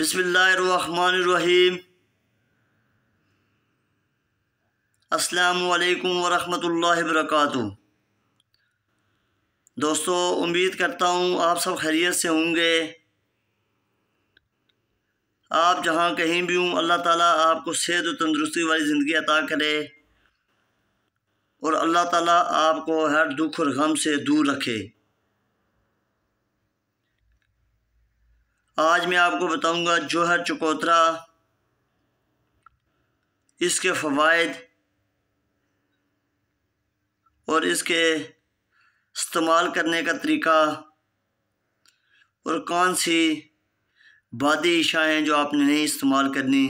बसमीम असलकम वरहमल वरक दोस्तों उम्मीद करता हूँ आप सब खैरियत से होंगे आप जहाँ कहीं भी हूँ अल्लाह ताला आपको सेहत और तंदरुस्ती वाली ज़िंदगी अता करे और अल्लाह ताला आपको हर दुख और गम से दूर रखे आज मैं आपको बताऊंगा जोहर चकोतरा इसके फ़वाद और इसके इस्तेमाल करने का तरीका और कौन सी बादी इशाएँ जो आपने नहीं इस्तेमाल करनी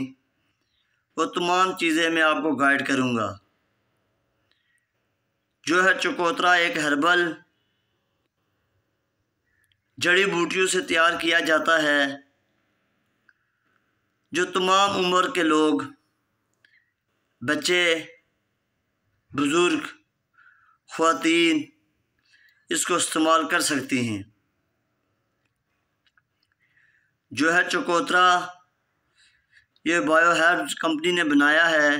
वो तमाम चीज़ें मैं आपको गाइड करूँगा जोहर चकोतरा एक हर्बल जड़ी बूटियों से तैयार किया जाता है जो तमाम उम्र के लोग बच्चे बुज़ुर्ग ख़वान इसको इस्तेमाल कर सकती हैं जो है चकोतरा ये बायो हर्ब्स कंपनी ने बनाया है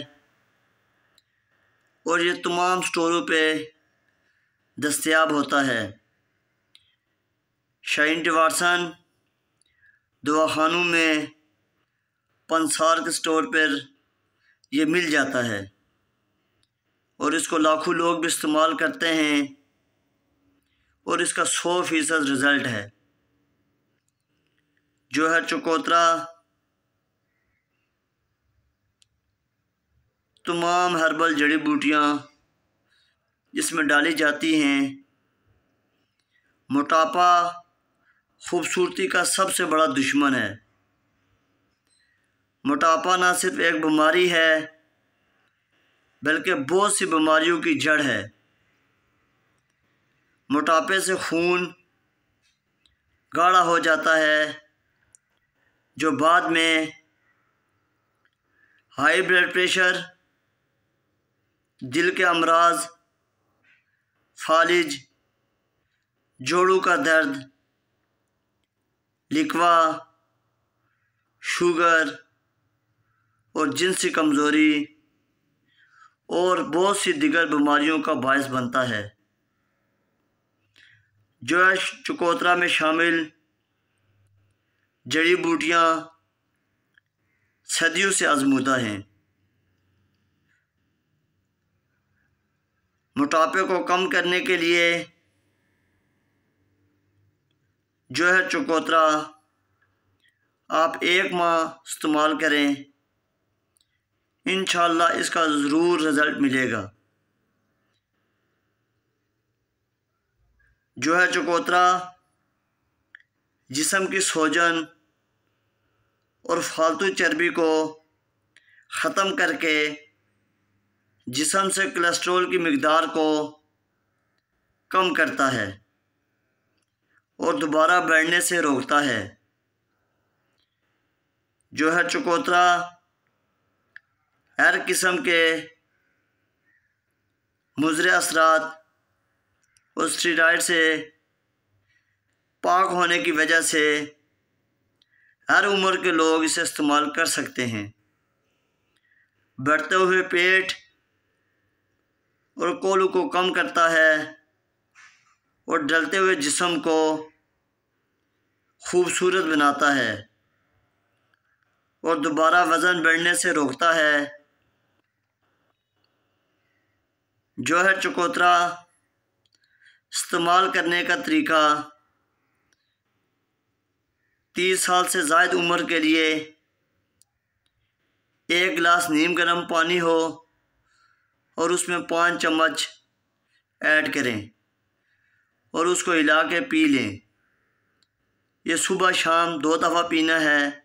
और ये तमाम स्टोरों पे दस्याब होता है शाइन डिवारसन दवाखानों में पंसार के स्टोर पर यह मिल जाता है और इसको लाखों लोग भी इस्तेमाल करते हैं और इसका सौ फीसद रिज़ल्ट है जो है चकोतरा तमाम हर्बल जड़ी बूटियाँ इसमें डाली जाती हैं मोटापा खूबसूरती का सबसे बड़ा दुश्मन है मोटापा ना सिर्फ एक बीमारी है बल्कि बहुत सी बीमारियों की जड़ है मोटापे से खून गाढ़ा हो जाता है जो बाद में हाई ब्लड प्रेशर दिल के अमराज फालिज जोड़ों का दर्द लिकवा शुगर और जिनसी कमज़ोरी और बहुत सी दिगर बीमारियों का बायस बनता है जो है चकोतरा में शामिल जड़ी बूटियाँ सदियों से आजमूदा हैं मोटापे को कम करने के लिए जो है चकोतरा आप एक माह इस्तेमाल करें इन इसका ज़रूर रिज़ल्ट मिलेगा जो है चकोतरा जिसम की सोजन और फालतू चर्बी को ख़त्म करके जिसम से कोलेस्ट्रोल की मकदार को कम करता है और दोबारा बढ़ने से रोकता है जो है चकोतरा हर किस्म के मुजर असरात और स्टीराइड से पाक होने की वजह से हर उम्र के लोग इसे इस्तेमाल कर सकते हैं बढ़ते हुए पेट और कोलू को कम करता है और डलते हुए जिसम को खूबसूरत बनाता है और दोबारा वज़न बढ़ने से रोकता है जो है चकोतरा इस्तेमाल करने का तरीका तीस साल से जायद उम्र के लिए एक गिलास नीम गर्म पानी हो और उसमें पाँच चम्मच ऐड करें और उसको हिला के पी लें ये सुबह शाम दो दफ़ा पीना है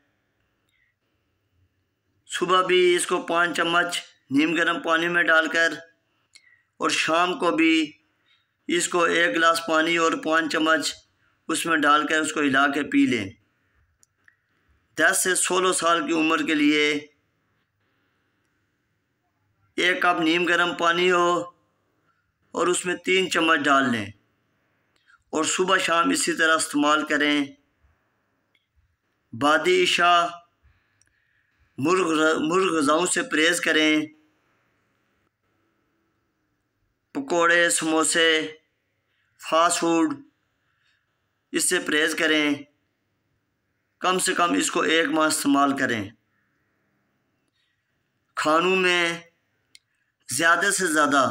सुबह भी इसको पाँच चम्मच नीम गर्म पानी में डालकर और शाम को भी इसको एक गिलास पानी और पाँच चम्मच उसमें डालकर उसको हिला के पी लें दस से सोलह साल की उम्र के लिए एक कप नीम गर्म पानी हो और उसमें तीन चम्मच डाल लें और सुबह शाम इसी तरह इस्तेमाल करें बादशाह मुर्ग मुर्ग गज़ाओं से परहेज़ करें पकोड़े समोसे फास्ट फूड इससे परहेज़ करें कम से कम इसको एक माह इस्तेमाल करें खानों में ज़्यादा से ज़्यादा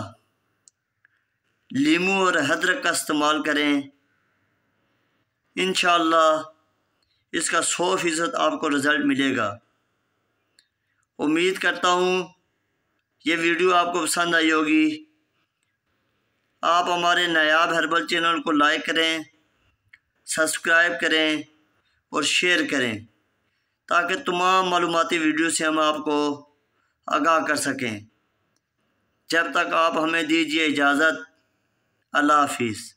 लीमू और अदरक का इस्तेमाल करें इन इसका सौ फ़ीसद आपको रिज़ल्ट मिलेगा उम्मीद करता हूँ ये वीडियो आपको पसंद आई होगी आप हमारे नायाब हर्बल चैनल को लाइक करें सब्सक्राइब करें और शेयर करें ताकि तमाम मालूमती वीडियो से हम आपको आगाह कर सकें जब तक आप हमें दीजिए इजाज़त Allah Hafiz.